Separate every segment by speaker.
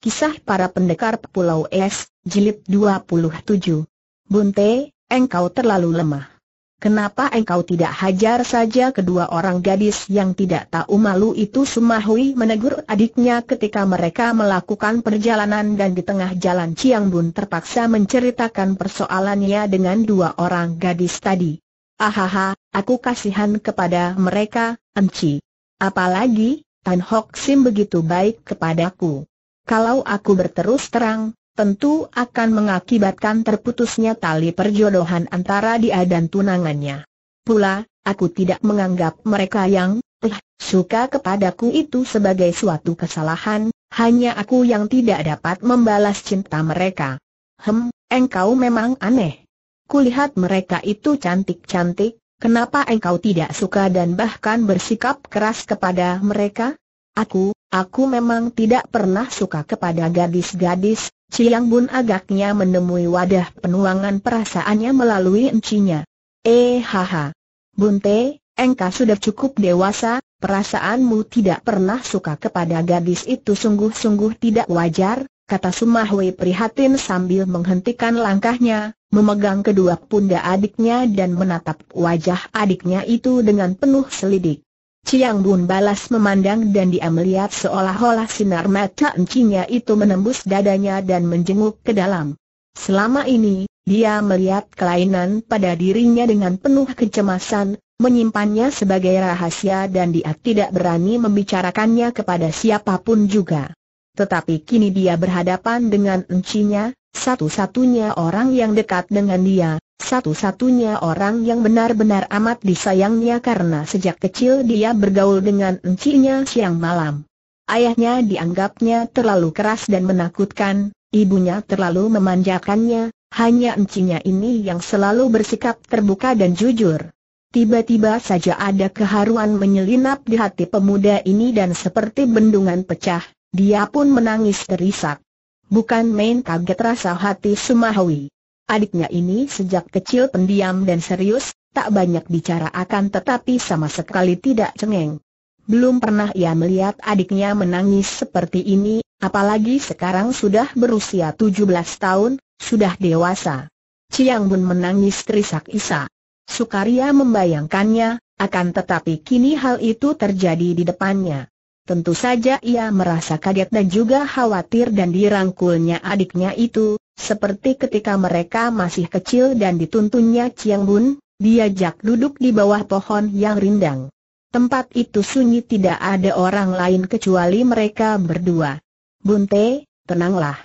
Speaker 1: Kisah para pendekar Pulau Es, Jilid 27. Bunte, engkau terlalu lemah. Kenapa engkau tidak hajar saja kedua orang gadis yang tidak tahu malu itu Sumahui menegur adiknya ketika mereka melakukan perjalanan dan di tengah jalan Ciang Bun terpaksa menceritakan persoalannya dengan dua orang gadis tadi. Ahaha, aku kasihan kepada mereka, Enci. Apalagi, Tan Hok Sim begitu baik kepadaku. Kalau aku berterus terang, tentu akan mengakibatkan terputusnya tali perjodohan antara dia dan tunangannya. Pula, aku tidak menganggap mereka yang eh, suka kepadaku itu sebagai suatu kesalahan, hanya aku yang tidak dapat membalas cinta mereka. Hem, engkau memang aneh. Kulihat mereka itu cantik-cantik, kenapa engkau tidak suka dan bahkan bersikap keras kepada mereka? Aku, Aku memang tidak pernah suka kepada gadis-gadis, Ciyang Bun agaknya menemui wadah penuangan perasaannya melalui encinya. Eh haha. Bunte, engkau sudah cukup dewasa, perasaanmu tidak pernah suka kepada gadis itu sungguh-sungguh tidak wajar, kata Sumahwe prihatin sambil menghentikan langkahnya, memegang kedua pundak adiknya dan menatap wajah adiknya itu dengan penuh selidik. Ciang Bun balas memandang dan dia melihat seolah-olah sinar mata encinya itu menembus dadanya dan menjenguk ke dalam. Selama ini, dia melihat kelainan pada dirinya dengan penuh kecemasan, menyimpannya sebagai rahasia dan dia tidak berani membicarakannya kepada siapapun juga. Tetapi kini dia berhadapan dengan encinya, satu-satunya orang yang dekat dengan dia, satu-satunya orang yang benar-benar amat disayangnya karena sejak kecil dia bergaul dengan encinya siang malam. Ayahnya dianggapnya terlalu keras dan menakutkan, ibunya terlalu memanjakannya, hanya encinya ini yang selalu bersikap terbuka dan jujur. Tiba-tiba saja ada keharuan menyelinap di hati pemuda ini dan seperti bendungan pecah, dia pun menangis terisak. Bukan main kaget rasa hati Sumahwi. Adiknya ini sejak kecil pendiam dan serius, tak banyak bicara akan tetapi sama sekali tidak cengeng. Belum pernah ia melihat adiknya menangis seperti ini, apalagi sekarang sudah berusia 17 tahun, sudah dewasa. Ciang Bun menangis terisak-isak. Sukaria membayangkannya, akan tetapi kini hal itu terjadi di depannya. Tentu saja ia merasa kaget dan juga khawatir dan dirangkulnya adiknya itu, seperti ketika mereka masih kecil dan dituntunnya Chiang Bun, diajak duduk di bawah pohon yang rindang. Tempat itu sunyi tidak ada orang lain kecuali mereka berdua. Bunte, tenanglah.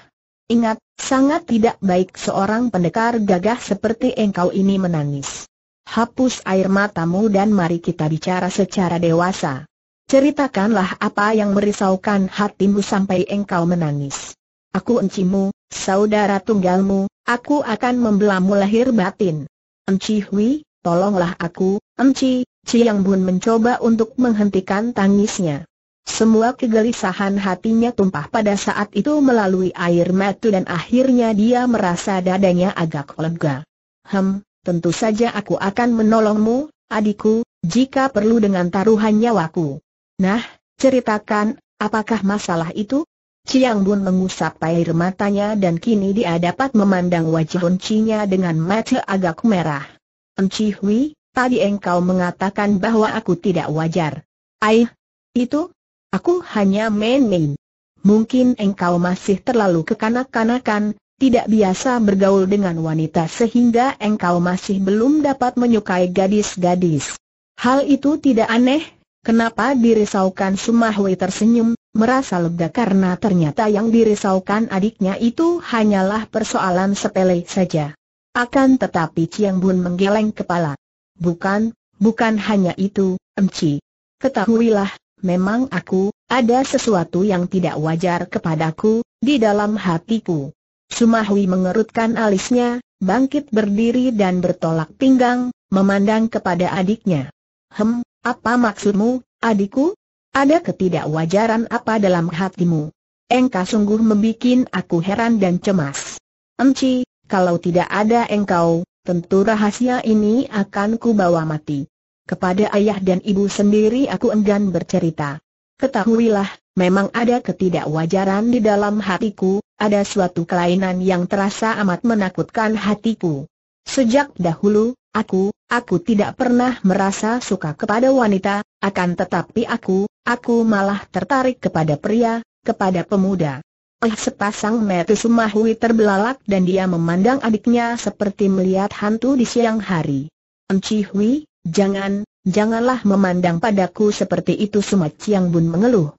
Speaker 1: Ingat, sangat tidak baik seorang pendekar gagah seperti engkau ini menangis. Hapus air matamu dan mari kita bicara secara dewasa. Ceritakanlah apa yang merisaukan hatimu sampai engkau menangis. Aku encimu, Saudara tunggalmu, aku akan membelamu lahir batin. Enci Hui, tolonglah aku, Enci, Chiang Bun mencoba untuk menghentikan tangisnya. Semua kegelisahan hatinya tumpah pada saat itu melalui air mata dan akhirnya dia merasa dadanya agak lega. Hem, tentu saja aku akan menolongmu, adikku, jika perlu dengan taruhan nyawaku. Nah, ceritakan, apakah masalah itu? Chiang Bun mengusap air matanya dan kini dia dapat memandang wajah Uncinya dengan mata agak merah. Unci Hui, tadi engkau mengatakan bahwa aku tidak wajar. Aih, itu? Aku hanya main-main. Mungkin engkau masih terlalu kekanak-kanakan, tidak biasa bergaul dengan wanita sehingga engkau masih belum dapat menyukai gadis-gadis. Hal itu tidak aneh, kenapa dirisaukan Sumahui tersenyum, merasa lega karena ternyata yang dirisaukan adiknya itu hanyalah persoalan sepele saja. Akan tetapi Chiang Bun menggeleng kepala. Bukan, bukan hanya itu, Emci. Ketahuilah, memang aku, ada sesuatu yang tidak wajar kepadaku, di dalam hatiku. Sumahwi mengerutkan alisnya, bangkit berdiri dan bertolak pinggang, memandang kepada adiknya. Hem, apa maksudmu, adikku? Ada ketidakwajaran apa dalam hatimu? Engkau sungguh membuat aku heran dan cemas. Enci, kalau tidak ada engkau, tentu rahasia ini akan ku bawa mati. Kepada ayah dan ibu sendiri aku enggan bercerita. Ketahuilah, memang ada ketidakwajaran di dalam hatiku, ada suatu kelainan yang terasa amat menakutkan hatiku. Sejak dahulu, aku, aku tidak pernah merasa suka kepada wanita, akan tetapi aku, aku malah tertarik kepada pria, kepada pemuda. Eh sepasang mata Sumahui terbelalak dan dia memandang adiknya seperti melihat hantu di siang hari. Enci Hui, jangan, janganlah memandang padaku seperti itu Sumat Chiang Bun mengeluh.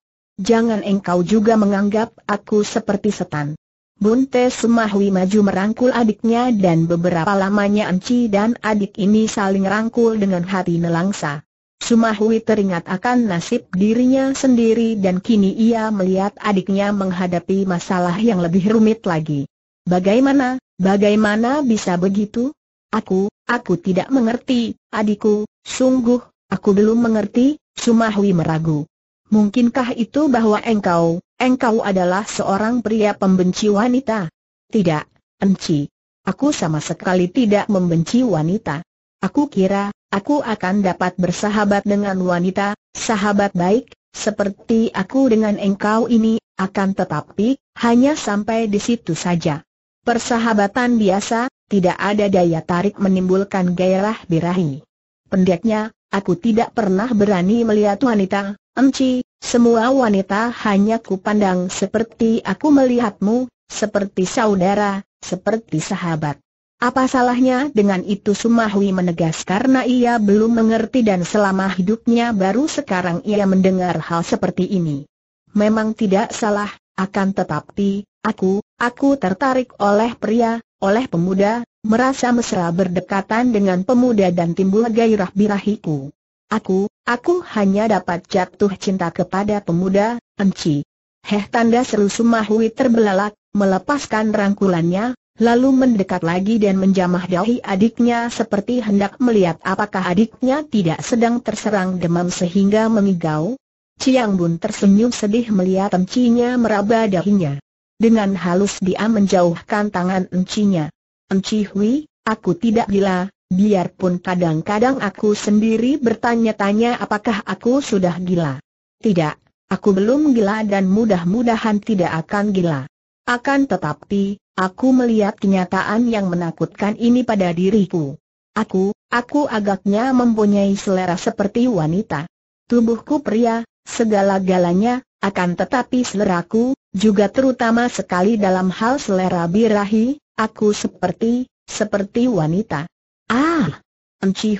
Speaker 1: Jangan engkau juga menganggap aku seperti setan. Bunte Sumahwi maju merangkul adiknya dan beberapa lamanya Anci dan adik ini saling rangkul dengan hati nelangsa. Sumahwi teringat akan nasib dirinya sendiri dan kini ia melihat adiknya menghadapi masalah yang lebih rumit lagi. Bagaimana, bagaimana bisa begitu? Aku, aku tidak mengerti, adikku, sungguh, aku belum mengerti, Sumahwi meragu. Mungkinkah itu bahwa engkau, Engkau adalah seorang pria pembenci wanita. Tidak, Enci. Aku sama sekali tidak membenci wanita. Aku kira, aku akan dapat bersahabat dengan wanita, sahabat baik, seperti aku dengan engkau ini, akan tetapi, hanya sampai di situ saja. Persahabatan biasa, tidak ada daya tarik menimbulkan gairah birahi. Pendeknya, aku tidak pernah berani melihat wanita, Enci, semua wanita hanya kupandang seperti aku melihatmu, seperti saudara, seperti sahabat. Apa salahnya dengan itu Sumahwi menegas karena ia belum mengerti dan selama hidupnya baru sekarang ia mendengar hal seperti ini. Memang tidak salah, akan tetapi, aku, aku tertarik oleh pria, oleh pemuda, merasa mesra berdekatan dengan pemuda dan timbul gairah birahiku. Aku, aku hanya dapat jatuh cinta kepada pemuda, Enci. Heh tanda seru Sumahui terbelalak, melepaskan rangkulannya, lalu mendekat lagi dan menjamah dahi adiknya seperti hendak melihat apakah adiknya tidak sedang terserang demam sehingga mengigau. Ciang Bun tersenyum sedih melihat encinya meraba dahinya. Dengan halus dia menjauhkan tangan encinya. Enci Hui, aku tidak gila, biarpun kadang-kadang aku sendiri bertanya-tanya apakah aku sudah gila. Tidak, aku belum gila dan mudah-mudahan tidak akan gila. Akan tetapi, aku melihat kenyataan yang menakutkan ini pada diriku. Aku, aku agaknya mempunyai selera seperti wanita. Tubuhku pria, segala-galanya, akan tetapi seleraku, juga terutama sekali dalam hal selera birahi, aku seperti, seperti wanita. Ah! Enci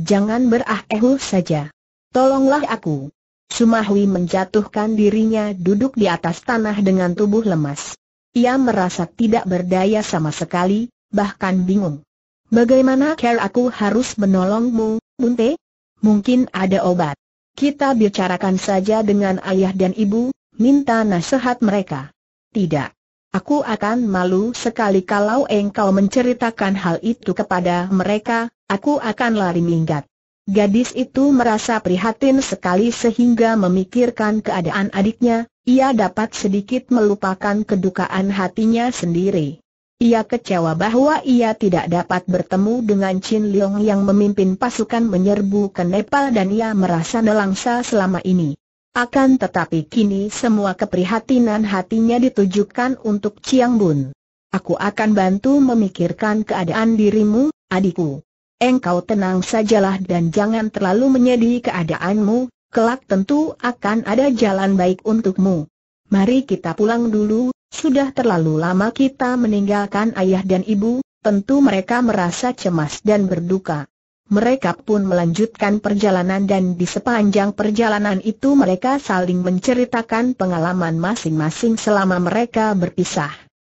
Speaker 1: jangan berah ehu saja. Tolonglah aku. Sumahwi menjatuhkan dirinya duduk di atas tanah dengan tubuh lemas. Ia merasa tidak berdaya sama sekali, bahkan bingung. Bagaimana care aku harus menolongmu, Bunte? Mungkin ada obat. Kita bicarakan saja dengan ayah dan ibu, minta nasihat mereka. Tidak. Aku akan malu sekali kalau engkau menceritakan hal itu kepada mereka, aku akan lari minggat. Gadis itu merasa prihatin sekali sehingga memikirkan keadaan adiknya, ia dapat sedikit melupakan kedukaan hatinya sendiri. Ia kecewa bahwa ia tidak dapat bertemu dengan Chin Leong yang memimpin pasukan menyerbu ke Nepal dan ia merasa nelangsa selama ini. Akan tetapi kini semua keprihatinan hatinya ditujukan untuk Chiang Bun. Aku akan bantu memikirkan keadaan dirimu, adikku. Engkau tenang sajalah dan jangan terlalu menyedih keadaanmu, kelak tentu akan ada jalan baik untukmu. Mari kita pulang dulu, sudah terlalu lama kita meninggalkan ayah dan ibu, tentu mereka merasa cemas dan berduka mereka pun melanjutkan perjalanan dan di sepanjang perjalanan itu mereka saling menceritakan pengalaman masing-masing selama mereka berpisah.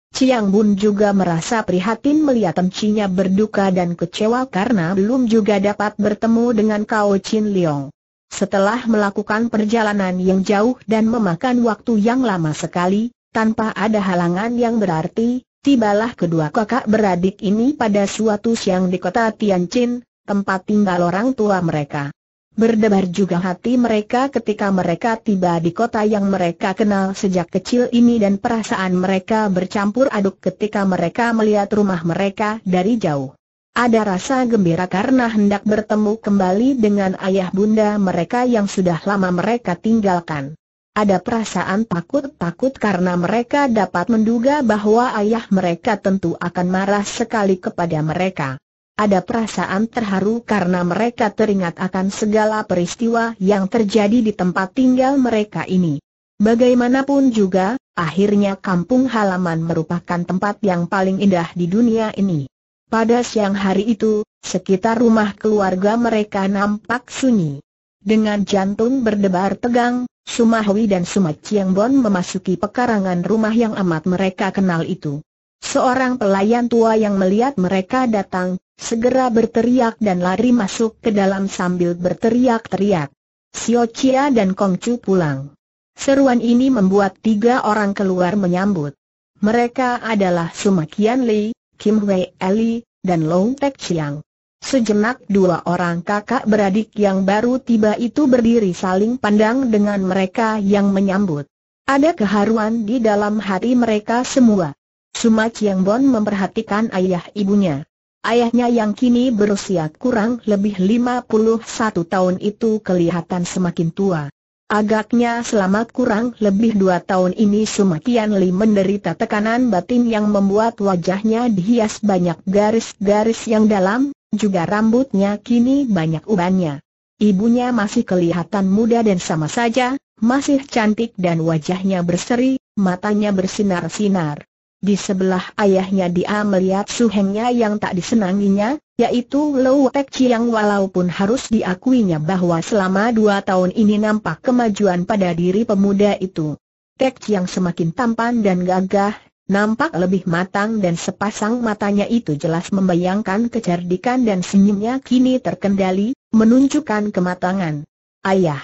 Speaker 1: Chiang Bun juga merasa prihatin melihat emcinya berduka dan kecewa karena belum juga dapat bertemu dengan kau Chin Leong. Setelah melakukan perjalanan yang jauh dan memakan waktu yang lama sekali, tanpa ada halangan yang berarti, tibalah kedua kakak beradik ini pada suatu siang di kota Tianjin, tempat tinggal orang tua mereka. Berdebar juga hati mereka ketika mereka tiba di kota yang mereka kenal sejak kecil ini dan perasaan mereka bercampur aduk ketika mereka melihat rumah mereka dari jauh. Ada rasa gembira karena hendak bertemu kembali dengan ayah bunda mereka yang sudah lama mereka tinggalkan. Ada perasaan takut-takut karena mereka dapat menduga bahwa ayah mereka tentu akan marah sekali kepada mereka ada perasaan terharu karena mereka teringat akan segala peristiwa yang terjadi di tempat tinggal mereka ini. Bagaimanapun juga, akhirnya kampung halaman merupakan tempat yang paling indah di dunia ini. Pada siang hari itu, sekitar rumah keluarga mereka nampak sunyi. Dengan jantung berdebar tegang, Sumahwi dan Sumat Ciangbon memasuki pekarangan rumah yang amat mereka kenal itu. Seorang pelayan tua yang melihat mereka datang, segera berteriak dan lari masuk ke dalam sambil berteriak-teriak. Sio Chia dan Kong Chu pulang. Seruan ini membuat tiga orang keluar menyambut. Mereka adalah Suma Kian Li, Kim Wei Eli, dan Long Tek Chiang. Sejenak dua orang kakak beradik yang baru tiba itu berdiri saling pandang dengan mereka yang menyambut. Ada keharuan di dalam hati mereka semua. Suma Chiang Bon memperhatikan ayah ibunya. Ayahnya yang kini berusia kurang lebih 51 tahun itu kelihatan semakin tua. Agaknya selama kurang lebih dua tahun ini semakin Li menderita tekanan batin yang membuat wajahnya dihias banyak garis-garis yang dalam, juga rambutnya kini banyak ubannya. Ibunya masih kelihatan muda dan sama saja, masih cantik dan wajahnya berseri, matanya bersinar-sinar. Di sebelah ayahnya dia melihat suhengnya yang tak disenanginya, yaitu Lou Tek Chiang walaupun harus diakuinya bahwa selama dua tahun ini nampak kemajuan pada diri pemuda itu. Tek Chiang semakin tampan dan gagah, nampak lebih matang dan sepasang matanya itu jelas membayangkan kecerdikan dan senyumnya kini terkendali, menunjukkan kematangan. Ayah.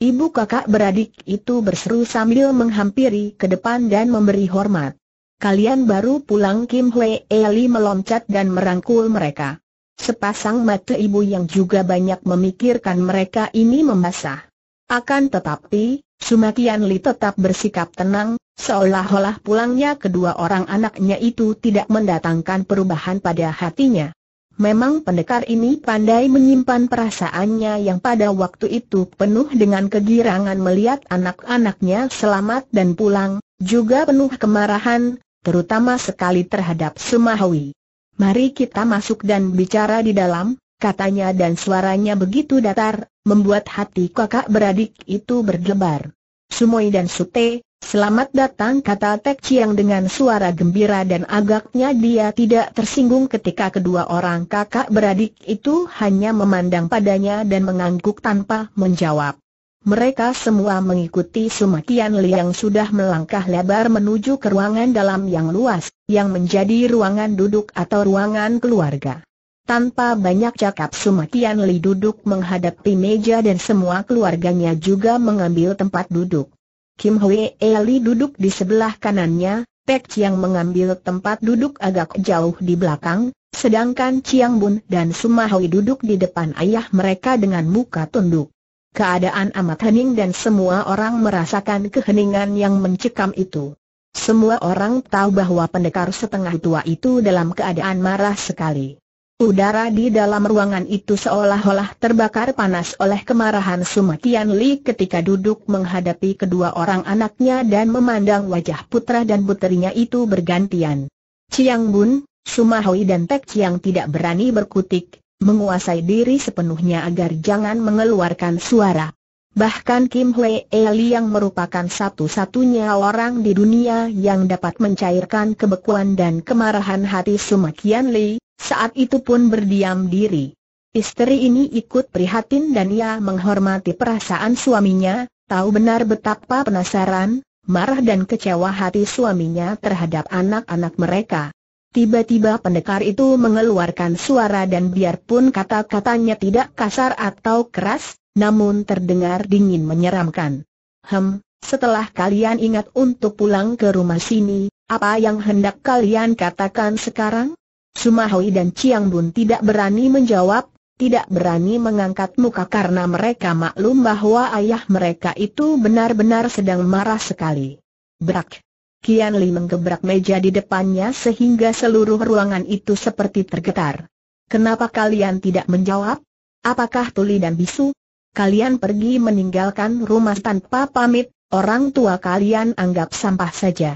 Speaker 1: Ibu kakak beradik itu berseru sambil menghampiri ke depan dan memberi hormat. Kalian baru pulang Kim Hwe Eli meloncat dan merangkul mereka. Sepasang mata ibu yang juga banyak memikirkan mereka ini membasah. Akan tetapi, Sumakian Li tetap bersikap tenang, seolah-olah pulangnya kedua orang anaknya itu tidak mendatangkan perubahan pada hatinya. Memang pendekar ini pandai menyimpan perasaannya yang pada waktu itu penuh dengan kegirangan melihat anak-anaknya selamat dan pulang, juga penuh kemarahan, terutama sekali terhadap Sumahwi. Mari kita masuk dan bicara di dalam, katanya dan suaranya begitu datar, membuat hati kakak beradik itu berdebar. Sumoi dan Sute, selamat datang kata Tek Chiang dengan suara gembira dan agaknya dia tidak tersinggung ketika kedua orang kakak beradik itu hanya memandang padanya dan mengangguk tanpa menjawab. Mereka semua mengikuti Sumakian yang sudah melangkah lebar menuju ke ruangan dalam yang luas, yang menjadi ruangan duduk atau ruangan keluarga. Tanpa banyak cakap Sumakian Li duduk menghadapi meja dan semua keluarganya juga mengambil tempat duduk. Kim Hwee Li duduk di sebelah kanannya, Pek Chiang mengambil tempat duduk agak jauh di belakang, sedangkan Chiang Bun dan Sumahui duduk di depan ayah mereka dengan muka tunduk. Keadaan amat hening dan semua orang merasakan keheningan yang mencekam itu. Semua orang tahu bahwa pendekar setengah tua itu dalam keadaan marah sekali. Udara di dalam ruangan itu seolah-olah terbakar panas oleh kemarahan Sumatian Li ketika duduk menghadapi kedua orang anaknya dan memandang wajah putra dan putrinya itu bergantian. Chiang Bun, Sumahoi dan Tek Chiang tidak berani berkutik, menguasai diri sepenuhnya agar jangan mengeluarkan suara. Bahkan Kim Hye Eli yang merupakan satu-satunya orang di dunia yang dapat mencairkan kebekuan dan kemarahan hati Sumakian Li, saat itu pun berdiam diri. Istri ini ikut prihatin dan ia menghormati perasaan suaminya, tahu benar betapa penasaran, marah dan kecewa hati suaminya terhadap anak-anak mereka. Tiba-tiba pendekar itu mengeluarkan suara dan biarpun kata-katanya tidak kasar atau keras, namun terdengar dingin menyeramkan. Hem, setelah kalian ingat untuk pulang ke rumah sini, apa yang hendak kalian katakan sekarang? Sumahoi dan Chiang Bun tidak berani menjawab, tidak berani mengangkat muka karena mereka maklum bahwa ayah mereka itu benar-benar sedang marah sekali. Brak! Kian Li menggebrak meja di depannya sehingga seluruh ruangan itu seperti tergetar. Kenapa kalian tidak menjawab? Apakah tuli dan bisu? Kalian pergi meninggalkan rumah tanpa pamit, orang tua kalian anggap sampah saja.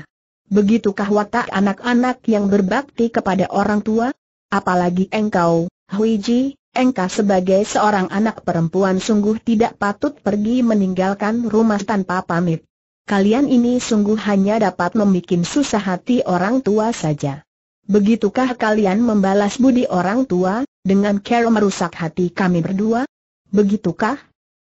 Speaker 1: Begitukah watak anak-anak yang berbakti kepada orang tua? Apalagi engkau, Hui Ji, engkau sebagai seorang anak perempuan sungguh tidak patut pergi meninggalkan rumah tanpa pamit kalian ini sungguh hanya dapat membuat susah hati orang tua saja. Begitukah kalian membalas budi orang tua, dengan cara merusak hati kami berdua? Begitukah?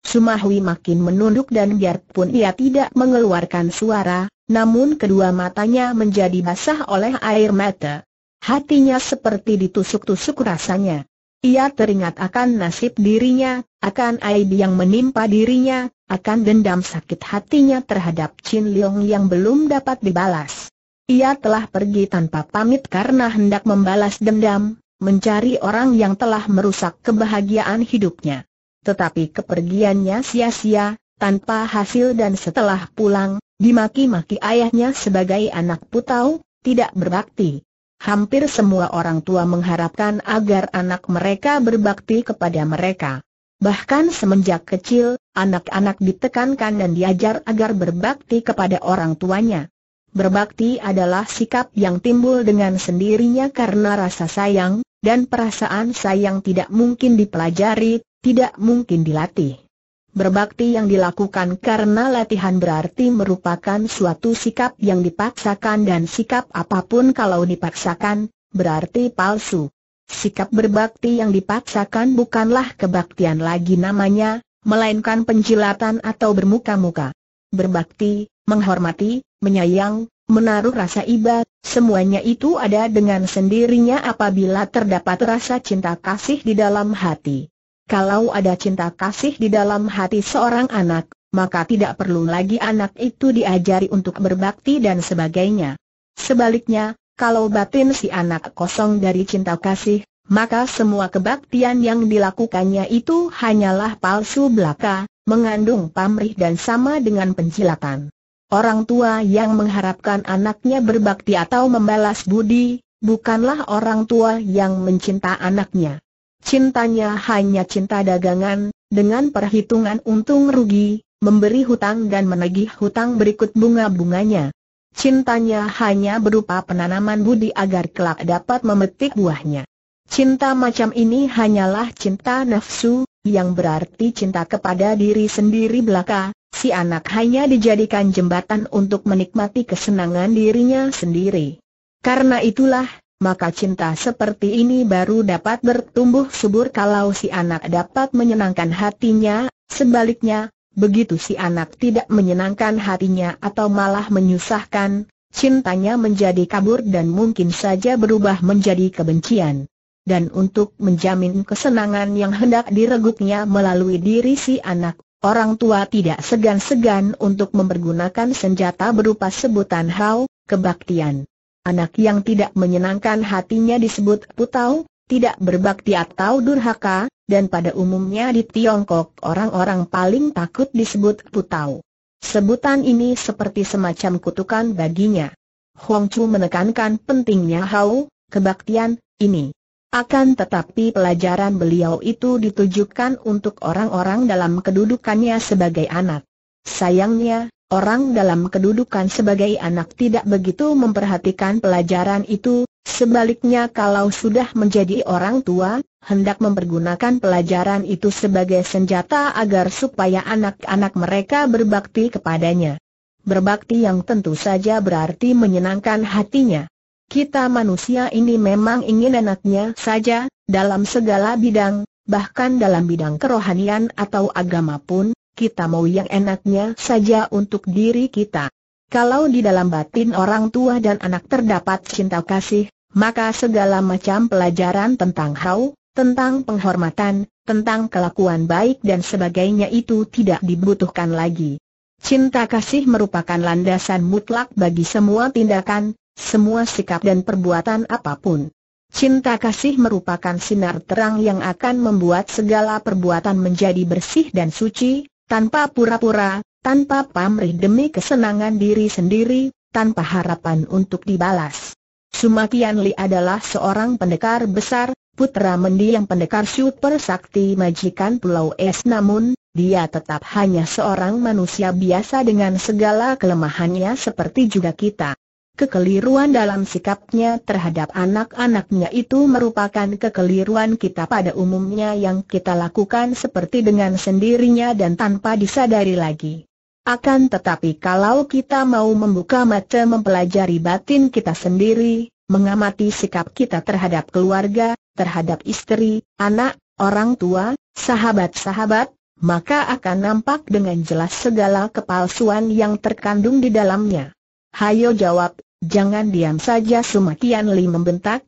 Speaker 1: Sumahwi makin menunduk dan biarpun ia tidak mengeluarkan suara, namun kedua matanya menjadi basah oleh air mata. Hatinya seperti ditusuk-tusuk rasanya. Ia teringat akan nasib dirinya, akan aib yang menimpa dirinya, akan dendam sakit hatinya terhadap Chin Leong yang belum dapat dibalas. Ia telah pergi tanpa pamit karena hendak membalas dendam, mencari orang yang telah merusak kebahagiaan hidupnya. Tetapi kepergiannya sia-sia, tanpa hasil dan setelah pulang, dimaki-maki ayahnya sebagai anak putau, tidak berbakti. Hampir semua orang tua mengharapkan agar anak mereka berbakti kepada mereka. Bahkan semenjak kecil, anak-anak ditekankan dan diajar agar berbakti kepada orang tuanya. Berbakti adalah sikap yang timbul dengan sendirinya karena rasa sayang, dan perasaan sayang tidak mungkin dipelajari, tidak mungkin dilatih. Berbakti yang dilakukan karena latihan berarti merupakan suatu sikap yang dipaksakan dan sikap apapun kalau dipaksakan, berarti palsu. Sikap berbakti yang dipaksakan bukanlah kebaktian lagi namanya, melainkan penjilatan atau bermuka-muka. Berbakti, menghormati, menyayang, menaruh rasa iba, semuanya itu ada dengan sendirinya apabila terdapat rasa cinta kasih di dalam hati. Kalau ada cinta kasih di dalam hati seorang anak, maka tidak perlu lagi anak itu diajari untuk berbakti dan sebagainya. Sebaliknya, kalau batin si anak kosong dari cinta kasih, maka semua kebaktian yang dilakukannya itu hanyalah palsu belaka, mengandung pamrih dan sama dengan pencilatan. Orang tua yang mengharapkan anaknya berbakti atau membalas budi, bukanlah orang tua yang mencinta anaknya. Cintanya hanya cinta dagangan, dengan perhitungan untung rugi, memberi hutang dan menagih hutang berikut bunga-bunganya. Cintanya hanya berupa penanaman budi agar kelak dapat memetik buahnya. Cinta macam ini hanyalah cinta nafsu, yang berarti cinta kepada diri sendiri belaka, si anak hanya dijadikan jembatan untuk menikmati kesenangan dirinya sendiri. Karena itulah, maka cinta seperti ini baru dapat bertumbuh subur kalau si anak dapat menyenangkan hatinya, sebaliknya, begitu si anak tidak menyenangkan hatinya atau malah menyusahkan, cintanya menjadi kabur dan mungkin saja berubah menjadi kebencian. Dan untuk menjamin kesenangan yang hendak direguknya melalui diri si anak, orang tua tidak segan-segan untuk mempergunakan senjata berupa sebutan hau, kebaktian. Anak yang tidak menyenangkan hatinya disebut putau, tidak berbakti atau durhaka, dan pada umumnya di Tiongkok orang-orang paling takut disebut putau. Sebutan ini seperti semacam kutukan baginya. Huang Chu menekankan pentingnya hau, kebaktian, ini. Akan tetapi pelajaran beliau itu ditujukan untuk orang-orang dalam kedudukannya sebagai anak. Sayangnya, Orang dalam kedudukan sebagai anak tidak begitu memperhatikan pelajaran itu, sebaliknya kalau sudah menjadi orang tua, hendak mempergunakan pelajaran itu sebagai senjata agar supaya anak-anak mereka berbakti kepadanya. Berbakti yang tentu saja berarti menyenangkan hatinya. Kita manusia ini memang ingin anaknya saja, dalam segala bidang, bahkan dalam bidang kerohanian atau agama pun, kita mau yang enaknya saja untuk diri kita. Kalau di dalam batin orang tua dan anak terdapat cinta kasih, maka segala macam pelajaran tentang hau, tentang penghormatan, tentang kelakuan baik dan sebagainya itu tidak dibutuhkan lagi. Cinta kasih merupakan landasan mutlak bagi semua tindakan, semua sikap dan perbuatan apapun. Cinta kasih merupakan sinar terang yang akan membuat segala perbuatan menjadi bersih dan suci, tanpa pura-pura, tanpa pamrih demi kesenangan diri sendiri, tanpa harapan untuk dibalas. Sumatian Li adalah seorang pendekar besar, putra mendiang pendekar super sakti majikan Pulau Es namun, dia tetap hanya seorang manusia biasa dengan segala kelemahannya seperti juga kita. Kekeliruan dalam sikapnya terhadap anak-anaknya itu merupakan kekeliruan kita pada umumnya yang kita lakukan seperti dengan sendirinya dan tanpa disadari lagi. Akan tetapi kalau kita mau membuka mata mempelajari batin kita sendiri, mengamati sikap kita terhadap keluarga, terhadap istri, anak, orang tua, sahabat-sahabat, maka akan nampak dengan jelas segala kepalsuan yang terkandung di dalamnya. Hayo jawab, Jangan diam saja semakian Li membentak.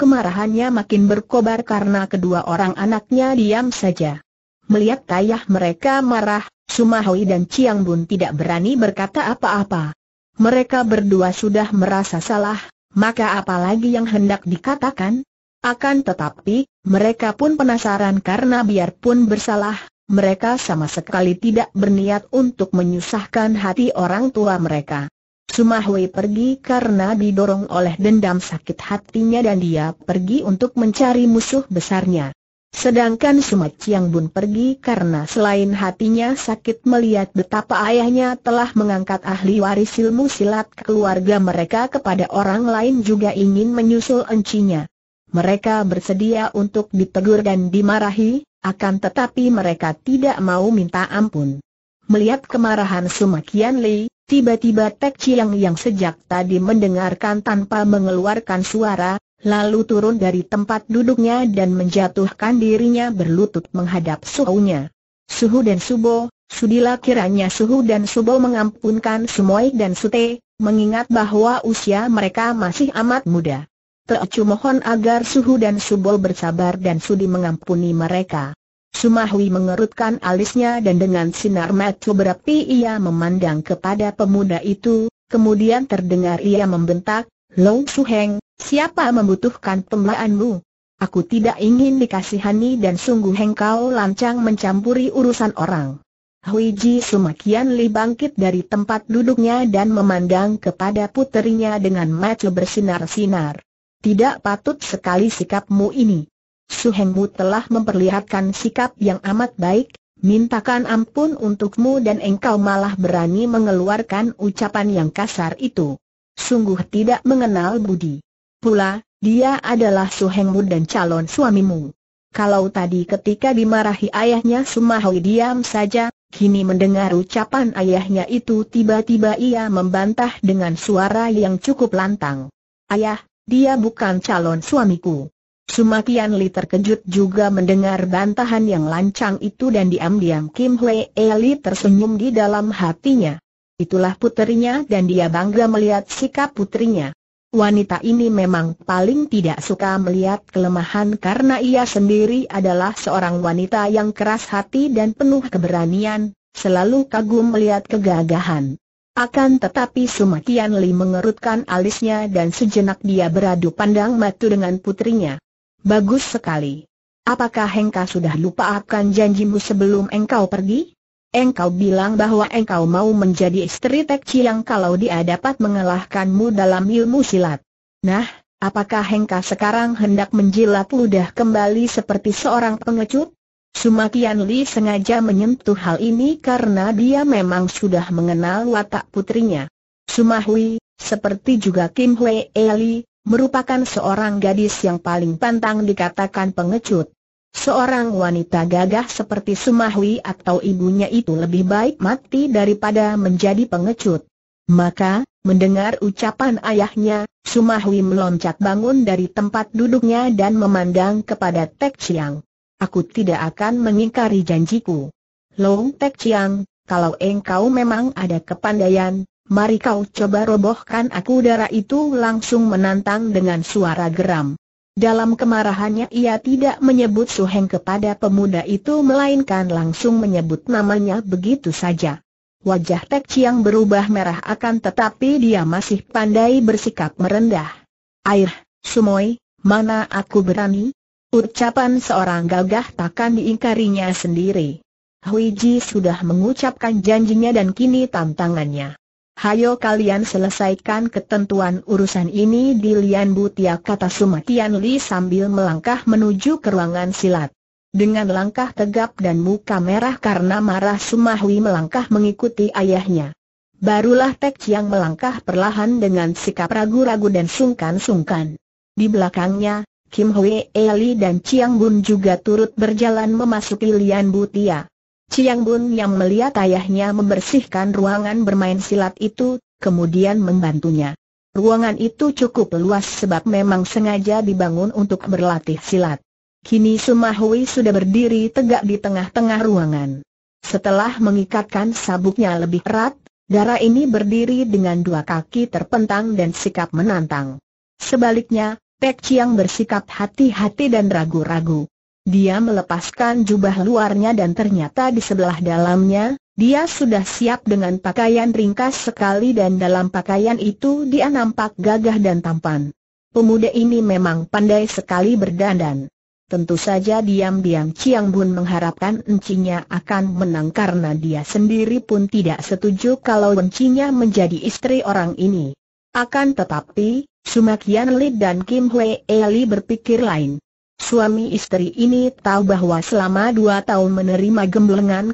Speaker 1: Kemarahannya makin berkobar karena kedua orang anaknya diam saja. Melihat ayah mereka marah, Sumahui dan Chiang Bun tidak berani berkata apa-apa. Mereka berdua sudah merasa salah, maka apalagi yang hendak dikatakan? Akan tetapi, mereka pun penasaran karena biarpun bersalah, mereka sama sekali tidak berniat untuk menyusahkan hati orang tua mereka. Sumahui pergi karena didorong oleh dendam sakit hatinya dan dia pergi untuk mencari musuh besarnya. Sedangkan Sumat Chiang Bun pergi karena selain hatinya sakit melihat betapa ayahnya telah mengangkat ahli waris ilmu silat keluarga mereka kepada orang lain juga ingin menyusul encinya. Mereka bersedia untuk ditegur dan dimarahi, akan tetapi mereka tidak mau minta ampun. Melihat kemarahan Sumakian Li, Tiba-tiba Tek Chiang yang sejak tadi mendengarkan tanpa mengeluarkan suara, lalu turun dari tempat duduknya dan menjatuhkan dirinya berlutut menghadap suhunya. Suhu dan Subo, sudilah kiranya Suhu dan Subo mengampunkan Sumoy dan Sute, mengingat bahwa usia mereka masih amat muda. Teocu mohon agar Suhu dan Subo bersabar dan sudi mengampuni mereka. Sumahwi mengerutkan alisnya dan dengan sinar mata berapi ia memandang kepada pemuda itu, kemudian terdengar ia membentak, Long Heng, siapa membutuhkan pembelaanmu? Aku tidak ingin dikasihani dan sungguh engkau lancang mencampuri urusan orang. Hui Ji semakin Li bangkit dari tempat duduknya dan memandang kepada puterinya dengan mata bersinar-sinar. Tidak patut sekali sikapmu ini. Su Hengmu telah memperlihatkan sikap yang amat baik, mintakan ampun untukmu dan engkau malah berani mengeluarkan ucapan yang kasar itu. Sungguh tidak mengenal budi. Pula, dia adalah Su Hengmu dan calon suamimu. Kalau tadi ketika dimarahi ayahnya Sumahui diam saja, kini mendengar ucapan ayahnya itu tiba-tiba ia membantah dengan suara yang cukup lantang. Ayah, dia bukan calon suamiku. Sumakian Li terkejut juga mendengar bantahan yang lancang itu dan diam-diam Kim Hwee Li tersenyum di dalam hatinya. Itulah putrinya dan dia bangga melihat sikap putrinya. Wanita ini memang paling tidak suka melihat kelemahan karena ia sendiri adalah seorang wanita yang keras hati dan penuh keberanian, selalu kagum melihat kegagahan. Akan tetapi Sumakian Li mengerutkan alisnya dan sejenak dia beradu pandang matu dengan putrinya. Bagus sekali. Apakah engkau sudah lupa akan janjimu sebelum engkau pergi? Engkau bilang bahwa engkau mau menjadi istri Tek Chiang kalau dia dapat mengalahkanmu dalam ilmu silat. Nah, apakah engkau sekarang hendak menjilat ludah kembali seperti seorang pengecut? Sumakian Li sengaja menyentuh hal ini karena dia memang sudah mengenal watak putrinya. Sumahui, seperti juga Kim Hwee Lee merupakan seorang gadis yang paling pantang dikatakan pengecut. Seorang wanita gagah seperti Sumahwi atau ibunya itu lebih baik mati daripada menjadi pengecut. Maka, mendengar ucapan ayahnya, Sumahwi meloncat bangun dari tempat duduknya dan memandang kepada Tek Chiang. Aku tidak akan mengingkari janjiku. Long Tek Chiang, kalau engkau memang ada kepandaian, mari kau coba robohkan aku darah itu langsung menantang dengan suara geram. Dalam kemarahannya ia tidak menyebut Suheng kepada pemuda itu melainkan langsung menyebut namanya begitu saja. Wajah Tek Chiang berubah merah akan tetapi dia masih pandai bersikap merendah. Air, Sumoy, mana aku berani? Ucapan seorang gagah takkan diingkarinya sendiri. Huiji sudah mengucapkan janjinya dan kini tantangannya. Hayo kalian selesaikan ketentuan urusan ini di Lian Butia kata Sumatian Li sambil melangkah menuju ke ruangan silat. Dengan langkah tegap dan muka merah karena marah Sumahwi melangkah mengikuti ayahnya. Barulah Tek Chiang melangkah perlahan dengan sikap ragu-ragu dan sungkan-sungkan. Di belakangnya, Kim Hui Eli dan Chiang Bun juga turut berjalan memasuki Lian Butia. Ciang Bun yang melihat ayahnya membersihkan ruangan bermain silat itu, kemudian membantunya. Ruangan itu cukup luas sebab memang sengaja dibangun untuk berlatih silat. Kini Sumahui sudah berdiri tegak di tengah-tengah ruangan. Setelah mengikatkan sabuknya lebih erat, Dara ini berdiri dengan dua kaki terpentang dan sikap menantang. Sebaliknya, Pek Chiang bersikap hati-hati dan ragu-ragu. Dia melepaskan jubah luarnya dan ternyata di sebelah dalamnya, dia sudah siap dengan pakaian ringkas sekali dan dalam pakaian itu dia nampak gagah dan tampan. Pemuda ini memang pandai sekali berdandan. Tentu saja diam-diam Chiang Bun mengharapkan encinya akan menang karena dia sendiri pun tidak setuju kalau encinya menjadi istri orang ini. Akan tetapi, Sumakian Lid dan Kim Hwee Eli berpikir lain. Suami istri ini tahu bahwa selama dua tahun menerima gemblengan,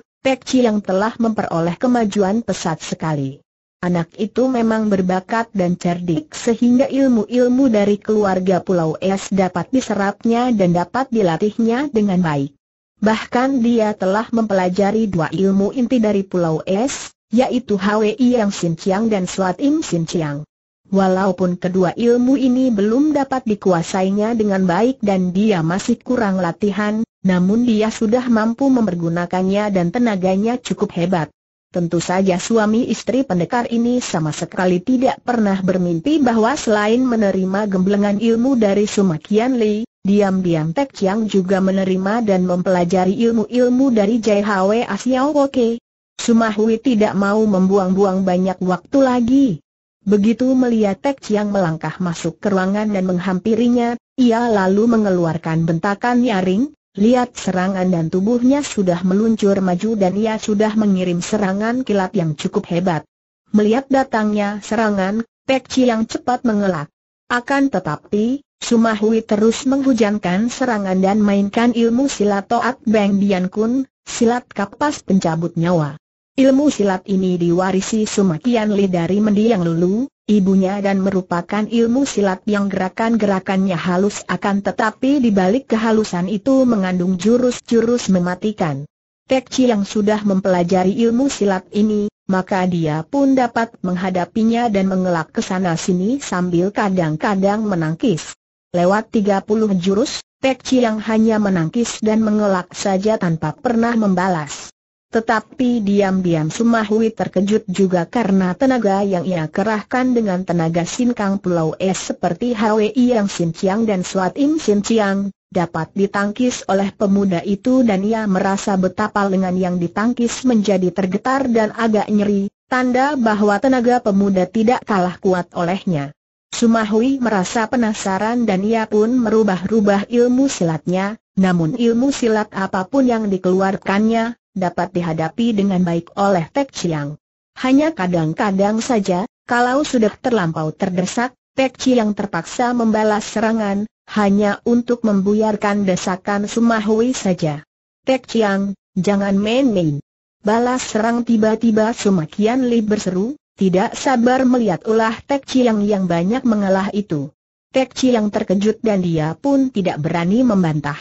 Speaker 1: Chi yang telah memperoleh kemajuan pesat sekali. Anak itu memang berbakat dan cerdik sehingga ilmu-ilmu dari keluarga Pulau Es dapat diserapnya dan dapat dilatihnya dengan baik. Bahkan dia telah mempelajari dua ilmu inti dari Pulau Es, yaitu Hwi Yang Sin Chiang dan Suat Im Sin Chiang. Walaupun kedua ilmu ini belum dapat dikuasainya dengan baik dan dia masih kurang latihan, namun dia sudah mampu mempergunakannya dan tenaganya cukup hebat. Tentu saja suami istri pendekar ini sama sekali tidak pernah bermimpi bahwa selain menerima gemblengan ilmu dari Sumakian Li, diam-diam Tek Chiang juga menerima dan mempelajari ilmu-ilmu dari Jai Hwe Asiao Woke. Sumahui tidak mau membuang-buang banyak waktu lagi. Begitu melihat Tek Chiang melangkah masuk ke ruangan dan menghampirinya, ia lalu mengeluarkan bentakan nyaring, lihat serangan dan tubuhnya sudah meluncur maju dan ia sudah mengirim serangan kilat yang cukup hebat. Melihat datangnya serangan, Tek Chiang cepat mengelak. Akan tetapi, Sumahui terus menghujankan serangan dan mainkan ilmu silat Toat Beng Dian Kun, silat kapas pencabut nyawa. Ilmu silat ini diwarisi Sumakian Li dari mendiang Lulu, ibunya dan merupakan ilmu silat yang gerakan-gerakannya halus akan tetapi di balik kehalusan itu mengandung jurus-jurus mematikan. Chi yang sudah mempelajari ilmu silat ini, maka dia pun dapat menghadapinya dan mengelak ke sana sini sambil kadang-kadang menangkis. Lewat 30 jurus, Chi yang hanya menangkis dan mengelak saja tanpa pernah membalas. Tetapi diam-diam Sumahui terkejut juga karena tenaga yang ia kerahkan dengan tenaga sinkang pulau es seperti Hwi yang Sinciang dan Suat Im Sinciang, dapat ditangkis oleh pemuda itu dan ia merasa betapa lengan yang ditangkis menjadi tergetar dan agak nyeri, tanda bahwa tenaga pemuda tidak kalah kuat olehnya. Sumahui merasa penasaran dan ia pun merubah-rubah ilmu silatnya, namun ilmu silat apapun yang dikeluarkannya, dapat dihadapi dengan baik oleh Pek Chiang. Hanya kadang-kadang saja, kalau sudah terlampau terdesak, Pek Chiang terpaksa membalas serangan, hanya untuk membuyarkan desakan Sumahui saja. Pek Chiang, jangan main-main. Balas serang tiba-tiba Sumakian Li berseru, tidak sabar melihat ulah Pek Chiang yang banyak mengalah itu. Pek Chiang terkejut dan dia pun tidak berani membantah.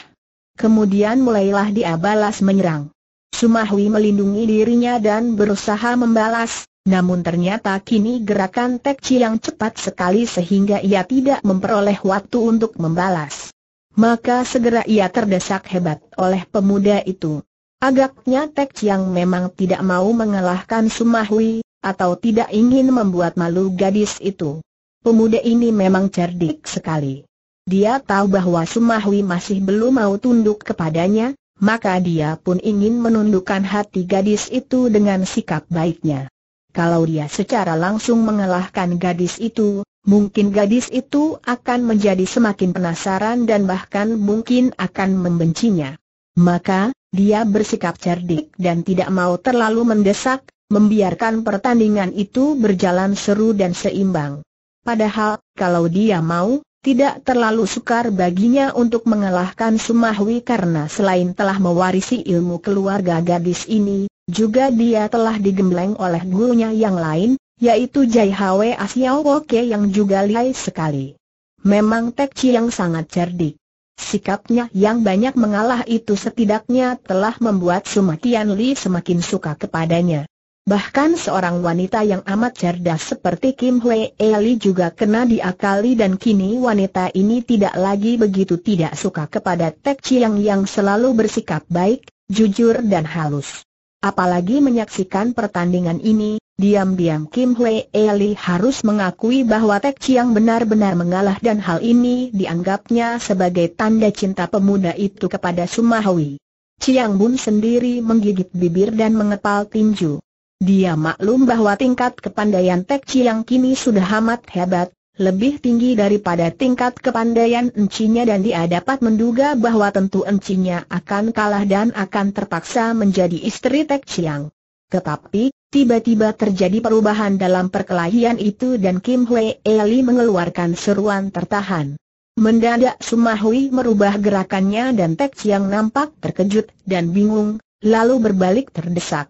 Speaker 1: Kemudian mulailah dia balas menyerang. Sumahwi melindungi dirinya dan berusaha membalas, namun ternyata kini gerakan Tek Chiang cepat sekali sehingga ia tidak memperoleh waktu untuk membalas. Maka segera ia terdesak hebat oleh pemuda itu. Agaknya Tek Chiang memang tidak mau mengalahkan Sumahwi, atau tidak ingin membuat malu gadis itu. Pemuda ini memang cerdik sekali. Dia tahu bahwa Sumahwi masih belum mau tunduk kepadanya, maka dia pun ingin menundukkan hati gadis itu dengan sikap baiknya. Kalau dia secara langsung mengalahkan gadis itu, mungkin gadis itu akan menjadi semakin penasaran dan bahkan mungkin akan membencinya. Maka, dia bersikap cerdik dan tidak mau terlalu mendesak, membiarkan pertandingan itu berjalan seru dan seimbang. Padahal, kalau dia mau, tidak terlalu sukar baginya untuk mengalahkan Sumahwi karena selain telah mewarisi ilmu keluarga gadis ini, juga dia telah digembleng oleh gurunya yang lain, yaitu Jai Hwe Asiao Woke yang juga lihai sekali. Memang Tek Chi yang sangat cerdik. Sikapnya yang banyak mengalah itu setidaknya telah membuat Sumakian Li semakin suka kepadanya. Bahkan seorang wanita yang amat cerdas seperti Kim Hwe Eli juga kena diakali dan kini wanita ini tidak lagi begitu tidak suka kepada Tek Chiang yang selalu bersikap baik, jujur dan halus. Apalagi menyaksikan pertandingan ini, diam-diam Kim Hwe Eli harus mengakui bahwa Tek Chiang benar-benar mengalah dan hal ini dianggapnya sebagai tanda cinta pemuda itu kepada Sumahwi. Chiang Bun sendiri menggigit bibir dan mengepal tinju. Dia maklum bahwa tingkat kepandaian Tek yang kini sudah amat hebat, lebih tinggi daripada tingkat kepandaian encinya dan dia dapat menduga bahwa tentu encinya akan kalah dan akan terpaksa menjadi istri Tek Chiang. Tetapi, tiba-tiba terjadi perubahan dalam perkelahian itu dan Kim Hwee Eli mengeluarkan seruan tertahan. Mendadak Sumahui merubah gerakannya dan Tek Chiang nampak terkejut dan bingung, lalu berbalik terdesak.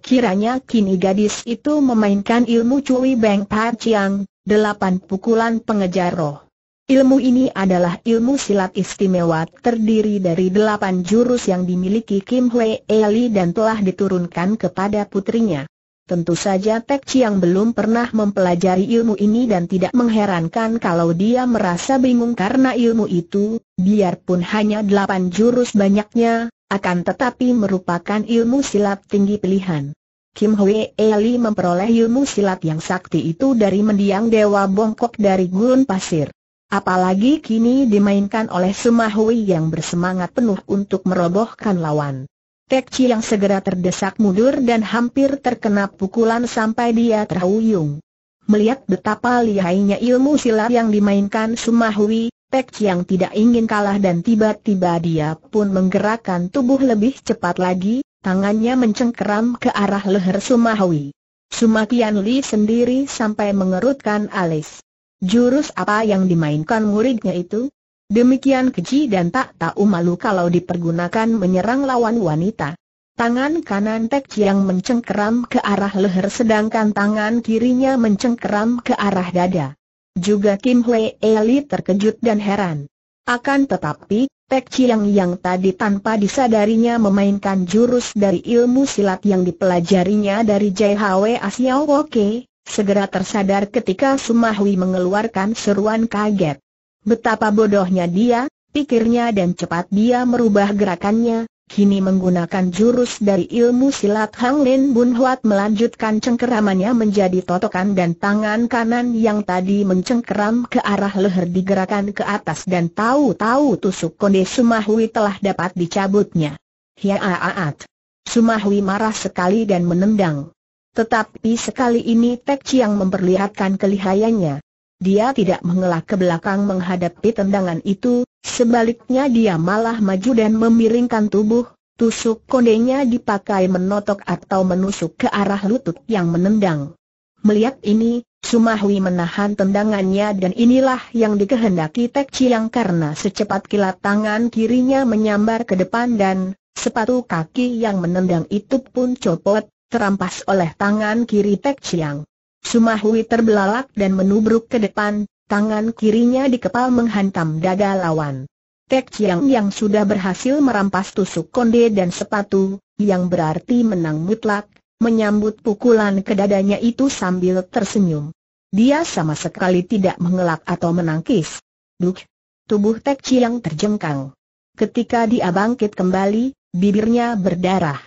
Speaker 1: Kiranya kini gadis itu memainkan ilmu Cui Beng Paciang, delapan pukulan pengejar roh. Ilmu ini adalah ilmu silat istimewa terdiri dari delapan jurus yang dimiliki Kim Hwee Li dan telah diturunkan kepada putrinya. Tentu saja Tek Chiang belum pernah mempelajari ilmu ini dan tidak mengherankan kalau dia merasa bingung karena ilmu itu, biarpun hanya delapan jurus banyaknya, akan tetapi merupakan ilmu silat tinggi pilihan. Kim Hwee Li memperoleh ilmu silat yang sakti itu dari mendiang dewa bongkok dari gurun pasir. Apalagi kini dimainkan oleh Suma Hui yang bersemangat penuh untuk merobohkan lawan. Tek Chi yang segera terdesak mundur dan hampir terkena pukulan sampai dia terhuyung. Melihat betapa lihainya ilmu silat yang dimainkan Suma Hui, Pek yang tidak ingin kalah dan tiba-tiba dia pun menggerakkan tubuh lebih cepat lagi, tangannya mencengkeram ke arah leher Sumahwi. Sumakian Li sendiri sampai mengerutkan alis. Jurus apa yang dimainkan muridnya itu? Demikian keji dan tak tahu malu kalau dipergunakan menyerang lawan wanita. Tangan kanan Tek yang mencengkeram ke arah leher sedangkan tangan kirinya mencengkeram ke arah dada. Juga Kim Hwee Eli terkejut dan heran. Akan tetapi, Pek Chiang yang tadi tanpa disadarinya memainkan jurus dari ilmu silat yang dipelajarinya dari JHW Asiao Woke, segera tersadar ketika Sumahwi mengeluarkan seruan kaget. Betapa bodohnya dia, pikirnya dan cepat dia merubah gerakannya, kini menggunakan jurus dari ilmu silat Hang Lin Bun Huat melanjutkan cengkeramannya menjadi totokan dan tangan kanan yang tadi mencengkeram ke arah leher digerakkan ke atas dan tahu-tahu tusuk konde Sumahui telah dapat dicabutnya. Hiaaat! Sumahui marah sekali dan menendang. Tetapi sekali ini Tek Chiang memperlihatkan kelihayannya. Dia tidak mengelak ke belakang menghadapi tendangan itu, sebaliknya dia malah maju dan memiringkan tubuh, tusuk kondenya dipakai menotok atau menusuk ke arah lutut yang menendang. Melihat ini, Sumahwi menahan tendangannya dan inilah yang dikehendaki Tek Chiang karena secepat kilat tangan kirinya menyambar ke depan dan sepatu kaki yang menendang itu pun copot, terampas oleh tangan kiri Tek Chiang. Sumahui terbelalak dan menubruk ke depan, tangan kirinya dikepal menghantam dada lawan. Tek Chiang yang sudah berhasil merampas tusuk konde dan sepatu, yang berarti menang mutlak, menyambut pukulan ke dadanya itu sambil tersenyum. Dia sama sekali tidak mengelak atau menangkis. Duk! Tubuh Tek Chiang terjengkang. Ketika dia bangkit kembali, bibirnya berdarah.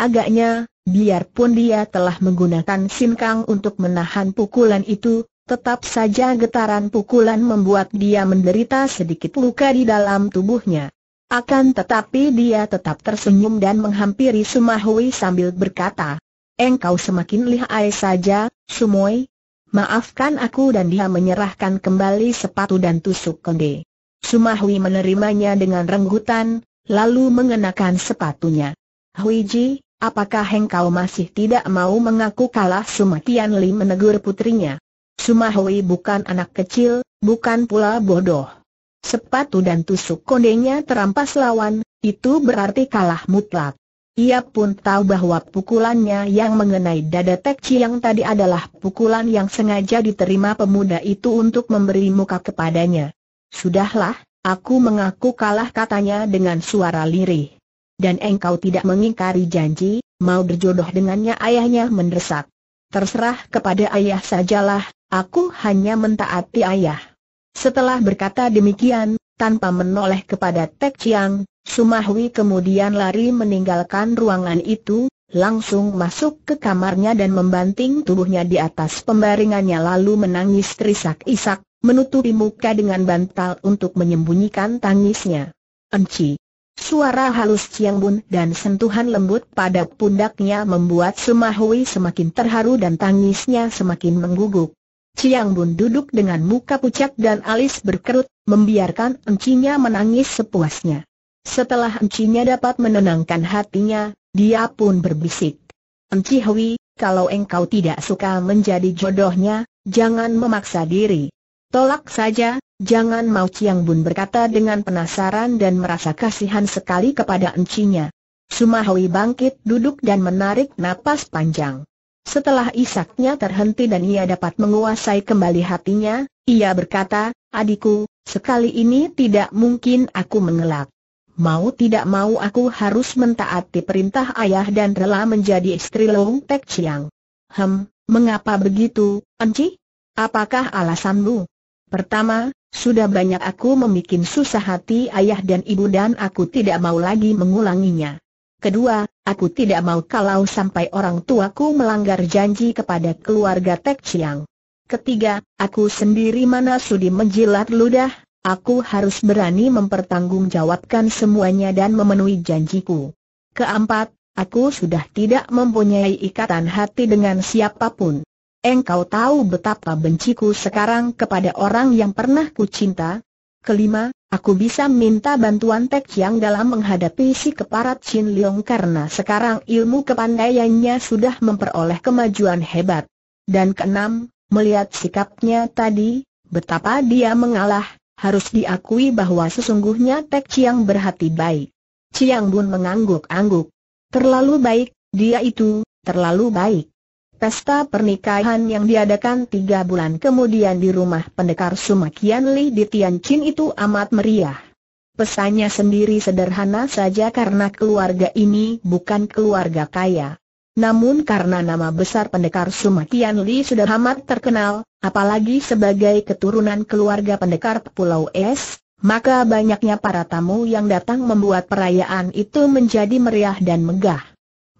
Speaker 1: Agaknya, Biarpun dia telah menggunakan sinkang untuk menahan pukulan itu, tetap saja getaran pukulan membuat dia menderita sedikit luka di dalam tubuhnya. Akan tetapi dia tetap tersenyum dan menghampiri Sumahui sambil berkata, Engkau semakin lihai saja, Sumoi. Maafkan aku dan dia menyerahkan kembali sepatu dan tusuk konde. Sumahui menerimanya dengan renggutan, lalu mengenakan sepatunya. Huiji, Apakah engkau masih tidak mau mengaku kalah Suma Tian Li menegur putrinya? Suma Hui bukan anak kecil, bukan pula bodoh. Sepatu dan tusuk kondenya terampas lawan, itu berarti kalah mutlak. Ia pun tahu bahwa pukulannya yang mengenai dada Tek Chiang tadi adalah pukulan yang sengaja diterima pemuda itu untuk memberi muka kepadanya. Sudahlah, aku mengaku kalah katanya dengan suara lirih dan engkau tidak mengingkari janji, mau berjodoh dengannya ayahnya mendesak. Terserah kepada ayah sajalah, aku hanya mentaati ayah. Setelah berkata demikian, tanpa menoleh kepada Tek Chiang, Sumahwi kemudian lari meninggalkan ruangan itu, langsung masuk ke kamarnya dan membanting tubuhnya di atas pembaringannya lalu menangis terisak-isak, menutupi muka dengan bantal untuk menyembunyikan tangisnya. Enci, Suara halus Chiang Bun dan sentuhan lembut pada pundaknya membuat Sumahui semakin terharu dan tangisnya semakin mengguguk. Chiang Bun duduk dengan muka pucat dan alis berkerut, membiarkan encinya menangis sepuasnya. Setelah encinya dapat menenangkan hatinya, dia pun berbisik. Enci Hui, kalau engkau tidak suka menjadi jodohnya, jangan memaksa diri. Tolak saja, Jangan mau Chiang Bun berkata dengan penasaran dan merasa kasihan sekali kepada encinya. Sumahui bangkit duduk dan menarik napas panjang. Setelah isaknya terhenti dan ia dapat menguasai kembali hatinya, ia berkata, adikku, sekali ini tidak mungkin aku mengelak. Mau tidak mau aku harus mentaati perintah ayah dan rela menjadi istri Long Tek Chiang. Hem, mengapa begitu, Enci? Apakah alasanmu? Pertama, sudah banyak aku membuat susah hati ayah dan ibu dan aku tidak mau lagi mengulanginya. Kedua, aku tidak mau kalau sampai orang tuaku melanggar janji kepada keluarga Tek Chiang. Ketiga, aku sendiri mana sudi menjilat ludah, aku harus berani mempertanggungjawabkan semuanya dan memenuhi janjiku. Keempat, aku sudah tidak mempunyai ikatan hati dengan siapapun. Engkau tahu betapa benciku sekarang kepada orang yang pernah ku cinta. Kelima, aku bisa minta bantuan Tek Chiang dalam menghadapi si keparat Chin Leong karena sekarang ilmu kepandaiannya sudah memperoleh kemajuan hebat. Dan keenam, melihat sikapnya tadi, betapa dia mengalah, harus diakui bahwa sesungguhnya Tek Chiang berhati baik. Chiang Bun mengangguk-angguk. Terlalu baik, dia itu, terlalu baik. Pesta pernikahan yang diadakan tiga bulan kemudian di rumah pendekar Sumakian Li di Tianjin itu amat meriah. Pesannya sendiri sederhana saja karena keluarga ini bukan keluarga kaya. Namun karena nama besar pendekar Sumakian Li sudah amat terkenal, apalagi sebagai keturunan keluarga pendekar Pulau Es, maka banyaknya para tamu yang datang membuat perayaan itu menjadi meriah dan megah.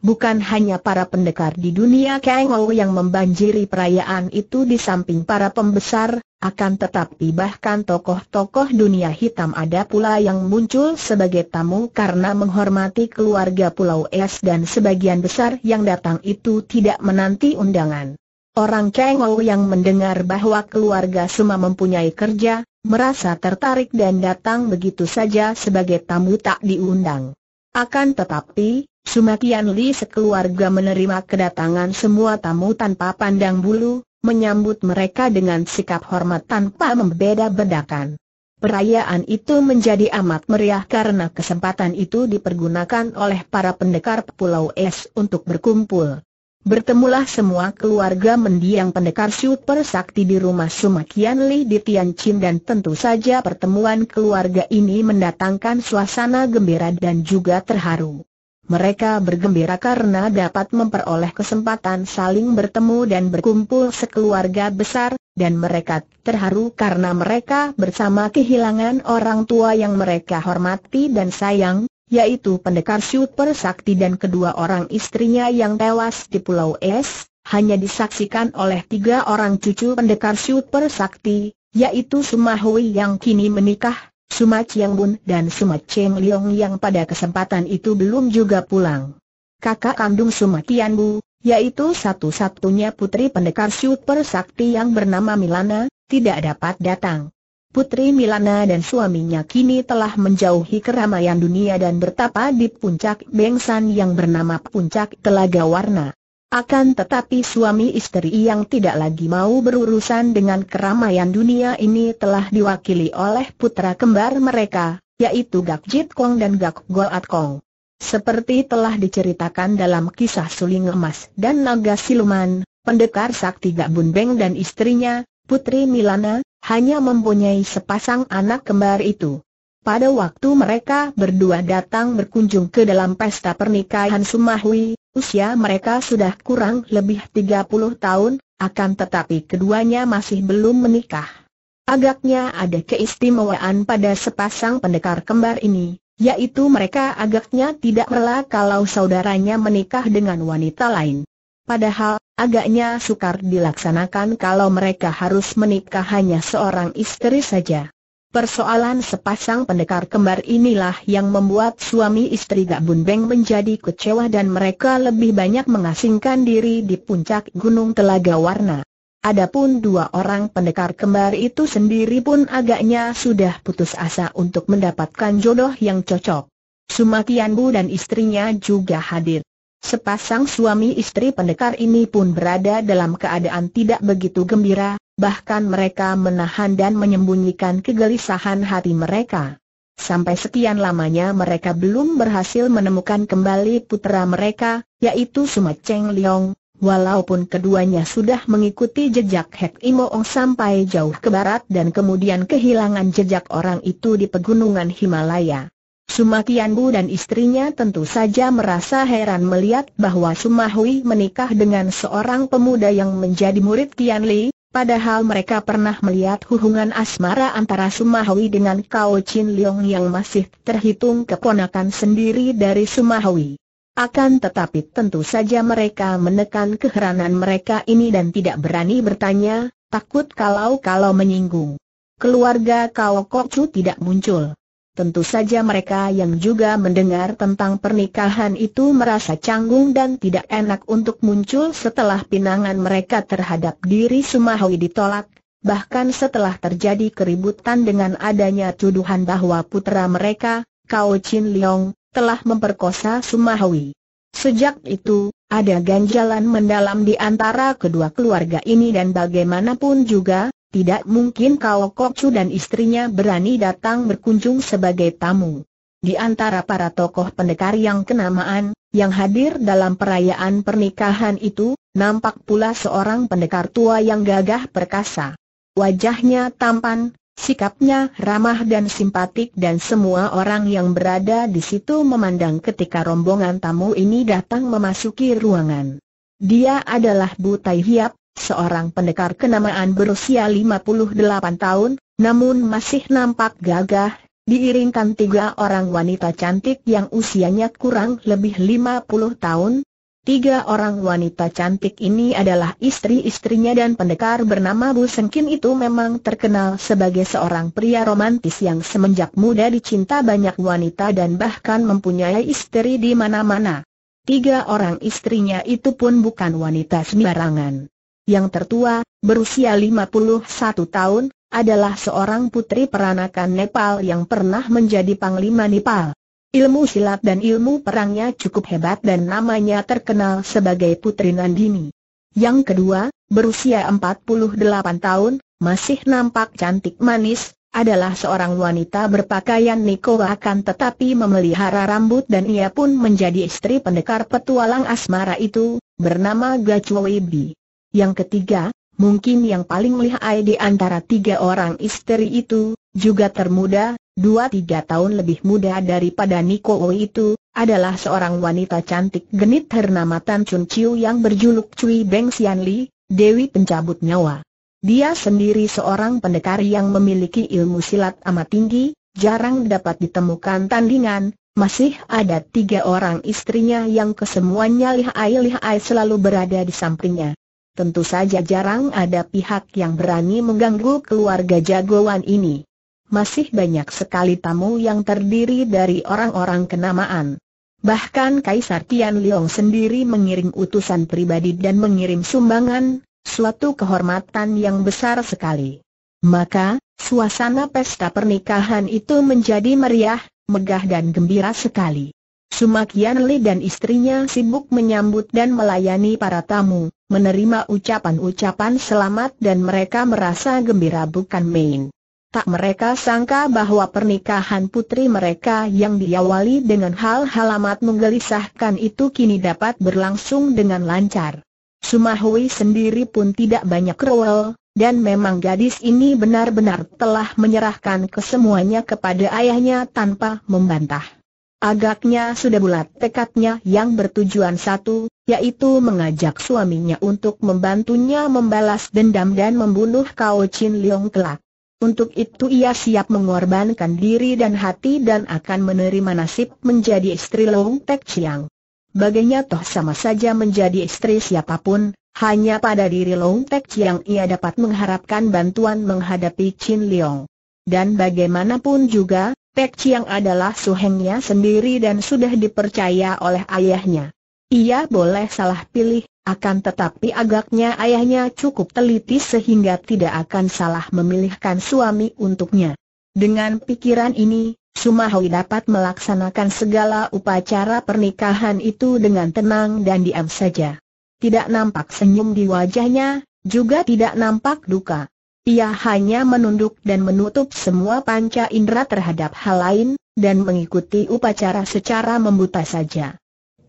Speaker 1: Bukan hanya para pendekar di dunia Kang Ho yang membanjiri perayaan itu di samping para pembesar, akan tetapi bahkan tokoh-tokoh dunia hitam ada pula yang muncul sebagai tamu karena menghormati keluarga Pulau Es dan sebagian besar yang datang itu tidak menanti undangan. Orang Kang Ho yang mendengar bahwa keluarga Suma mempunyai kerja, merasa tertarik dan datang begitu saja sebagai tamu tak diundang. Akan tetapi, Sumakian Li sekeluarga menerima kedatangan semua tamu tanpa pandang bulu, menyambut mereka dengan sikap hormat tanpa membeda-bedakan. Perayaan itu menjadi amat meriah karena kesempatan itu dipergunakan oleh para pendekar Pulau Es untuk berkumpul. Bertemulah semua keluarga mendiang pendekar super sakti di rumah Sumakian Li di Tianjin dan tentu saja pertemuan keluarga ini mendatangkan suasana gembira dan juga terharu. Mereka bergembira karena dapat memperoleh kesempatan saling bertemu dan berkumpul sekeluarga besar, dan mereka terharu karena mereka bersama kehilangan orang tua yang mereka hormati dan sayang, yaitu pendekar Super Sakti dan kedua orang istrinya yang tewas di Pulau Es, hanya disaksikan oleh tiga orang cucu pendekar Super Sakti, yaitu Sumahui yang kini menikah, Suma Chiang Bun dan Suma Cheng liong yang pada kesempatan itu belum juga pulang. Kakak kandung Suma Tian Bu, yaitu satu-satunya putri pendekar Super Sakti yang bernama Milana, tidak dapat datang. Putri Milana dan suaminya kini telah menjauhi keramaian dunia dan bertapa di puncak Bengsan yang bernama Puncak Telaga Warna. Akan tetapi suami istri yang tidak lagi mau berurusan dengan keramaian dunia ini telah diwakili oleh putra kembar mereka, yaitu Gak Jit Kong dan Gak Golat Kong. Seperti telah diceritakan dalam kisah Suling Emas dan Naga Siluman, pendekar sakti Gak Bun Beng dan istrinya, Putri Milana, hanya mempunyai sepasang anak kembar itu. Pada waktu mereka berdua datang berkunjung ke dalam pesta pernikahan Sumahwi, usia mereka sudah kurang lebih 30 tahun, akan tetapi keduanya masih belum menikah. Agaknya ada keistimewaan pada sepasang pendekar kembar ini, yaitu mereka agaknya tidak rela kalau saudaranya menikah dengan wanita lain. Padahal, Agaknya sukar dilaksanakan kalau mereka harus menikah hanya seorang istri saja. Persoalan sepasang pendekar kembar inilah yang membuat suami istri Gak Beng menjadi kecewa dan mereka lebih banyak mengasingkan diri di puncak Gunung Telaga Warna. Adapun dua orang pendekar kembar itu sendiri pun agaknya sudah putus asa untuk mendapatkan jodoh yang cocok. Bu dan istrinya juga hadir. Sepasang suami istri pendekar ini pun berada dalam keadaan tidak begitu gembira, bahkan mereka menahan dan menyembunyikan kegelisahan hati mereka. Sampai sekian lamanya mereka belum berhasil menemukan kembali putra mereka, yaitu Cheng Leong, walaupun keduanya sudah mengikuti jejak Hek Imoong sampai jauh ke barat dan kemudian kehilangan jejak orang itu di pegunungan Himalaya. Sumakianbu dan istrinya tentu saja merasa heran melihat bahwa Sumahui menikah dengan seorang pemuda yang menjadi murid Tian padahal mereka pernah melihat hubungan asmara antara Sumahui dengan Kao Chin Leong yang masih terhitung keponakan sendiri dari Sumahui. Akan tetapi tentu saja mereka menekan keheranan mereka ini dan tidak berani bertanya, takut kalau-kalau menyinggung. Keluarga Kao Kok Chu tidak muncul. Tentu saja mereka yang juga mendengar tentang pernikahan itu merasa canggung dan tidak enak untuk muncul setelah pinangan mereka terhadap diri Sumahui ditolak, bahkan setelah terjadi keributan dengan adanya tuduhan bahwa putra mereka, Kao Chin Leong, telah memperkosa Sumahui. Sejak itu, ada ganjalan mendalam di antara kedua keluarga ini dan bagaimanapun juga, tidak mungkin kalau Kokcu dan istrinya berani datang berkunjung sebagai tamu. Di antara para tokoh pendekar yang kenamaan, yang hadir dalam perayaan pernikahan itu, nampak pula seorang pendekar tua yang gagah perkasa. Wajahnya tampan, sikapnya ramah dan simpatik dan semua orang yang berada di situ memandang ketika rombongan tamu ini datang memasuki ruangan. Dia adalah Tai Hiap, seorang pendekar kenamaan berusia 58 tahun, namun masih nampak gagah, diiringkan tiga orang wanita cantik yang usianya kurang lebih 50 tahun. Tiga orang wanita cantik ini adalah istri-istrinya dan pendekar bernama Bu Sengkin itu memang terkenal sebagai seorang pria romantis yang semenjak muda dicinta banyak wanita dan bahkan mempunyai istri di mana-mana. Tiga orang istrinya itu pun bukan wanita sembarangan yang tertua, berusia 51 tahun, adalah seorang putri peranakan Nepal yang pernah menjadi panglima Nepal. Ilmu silat dan ilmu perangnya cukup hebat dan namanya terkenal sebagai Putri Nandini. Yang kedua, berusia 48 tahun, masih nampak cantik manis, adalah seorang wanita berpakaian Niko akan tetapi memelihara rambut dan ia pun menjadi istri pendekar petualang asmara itu, bernama Gacuwebi. Yang ketiga, mungkin yang paling lihai di antara tiga orang istri itu, juga termuda, dua-tiga tahun lebih muda daripada Niko itu, adalah seorang wanita cantik genit ternama Tan Chun Chiu yang berjuluk Cui Beng Xian Li, Dewi Pencabut Nyawa. Dia sendiri seorang pendekar yang memiliki ilmu silat amat tinggi, jarang dapat ditemukan tandingan, masih ada tiga orang istrinya yang kesemuanya lihai-lihai selalu berada di sampingnya tentu saja jarang ada pihak yang berani mengganggu keluarga jagoan ini. Masih banyak sekali tamu yang terdiri dari orang-orang kenamaan. Bahkan Kaisar Tian Liong sendiri mengirim utusan pribadi dan mengirim sumbangan, suatu kehormatan yang besar sekali. Maka, suasana pesta pernikahan itu menjadi meriah, megah dan gembira sekali. Sumakian Li dan istrinya sibuk menyambut dan melayani para tamu, menerima ucapan-ucapan selamat dan mereka merasa gembira bukan main. Tak mereka sangka bahwa pernikahan putri mereka yang diawali dengan hal-hal amat menggelisahkan itu kini dapat berlangsung dengan lancar. Sumahui sendiri pun tidak banyak rewel, dan memang gadis ini benar-benar telah menyerahkan kesemuanya kepada ayahnya tanpa membantah. Agaknya sudah bulat tekadnya yang bertujuan satu, yaitu mengajak suaminya untuk membantunya membalas dendam dan membunuh Kao Chin Leong kelak. Untuk itu ia siap mengorbankan diri dan hati dan akan menerima nasib menjadi istri Long Tek Chiang. Baginya toh sama saja menjadi istri siapapun, hanya pada diri Long Tek Chiang ia dapat mengharapkan bantuan menghadapi Chin Leong. Dan bagaimanapun juga, Pek Chiang adalah suhengnya sendiri dan sudah dipercaya oleh ayahnya. Ia boleh salah pilih, akan tetapi agaknya ayahnya cukup teliti sehingga tidak akan salah memilihkan suami untuknya. Dengan pikiran ini, Sumahui dapat melaksanakan segala upacara pernikahan itu dengan tenang dan diam saja. Tidak nampak senyum di wajahnya, juga tidak nampak duka. Ia hanya menunduk dan menutup semua panca indera terhadap hal lain, dan mengikuti upacara secara membuta saja.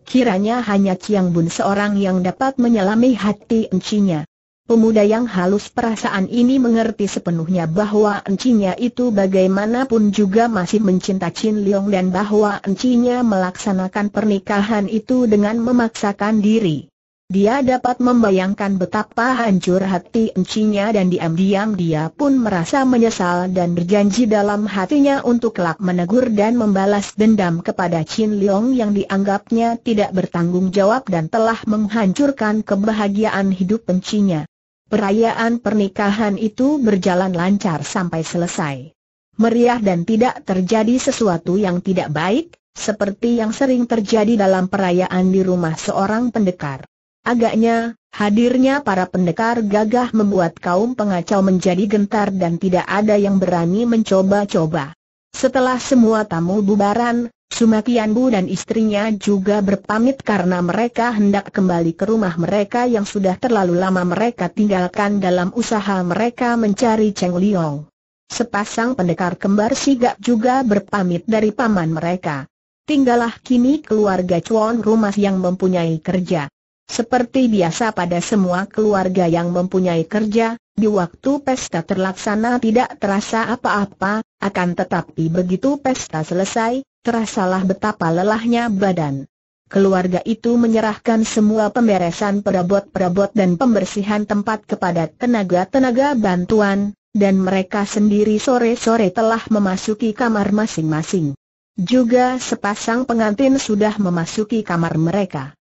Speaker 1: Kiranya hanya Chiang Bun seorang yang dapat menyelami hati encinya. Pemuda yang halus perasaan ini mengerti sepenuhnya bahwa encinya itu bagaimanapun juga masih mencinta Chin Leong dan bahwa encinya melaksanakan pernikahan itu dengan memaksakan diri. Dia dapat membayangkan betapa hancur hati encinya dan diam-diam dia pun merasa menyesal dan berjanji dalam hatinya untuk kelak menegur dan membalas dendam kepada Chin Leong yang dianggapnya tidak bertanggung jawab dan telah menghancurkan kebahagiaan hidup encinya. Perayaan pernikahan itu berjalan lancar sampai selesai. Meriah dan tidak terjadi sesuatu yang tidak baik, seperti yang sering terjadi dalam perayaan di rumah seorang pendekar. Agaknya, hadirnya para pendekar gagah membuat kaum pengacau menjadi gentar dan tidak ada yang berani mencoba-coba. Setelah semua tamu bubaran, Sumakian Bu dan istrinya juga berpamit karena mereka hendak kembali ke rumah mereka yang sudah terlalu lama mereka tinggalkan dalam usaha mereka mencari Cheng Liong. Sepasang pendekar kembar sigap juga berpamit dari paman mereka. Tinggallah kini keluarga Chuan rumah yang mempunyai kerja. Seperti biasa pada semua keluarga yang mempunyai kerja, di waktu pesta terlaksana tidak terasa apa-apa, akan tetapi begitu pesta selesai, terasalah betapa lelahnya badan. Keluarga itu menyerahkan semua pemberesan perabot-perabot dan pembersihan tempat kepada tenaga-tenaga bantuan, dan mereka sendiri sore-sore telah memasuki kamar masing-masing. Juga sepasang pengantin sudah memasuki kamar mereka.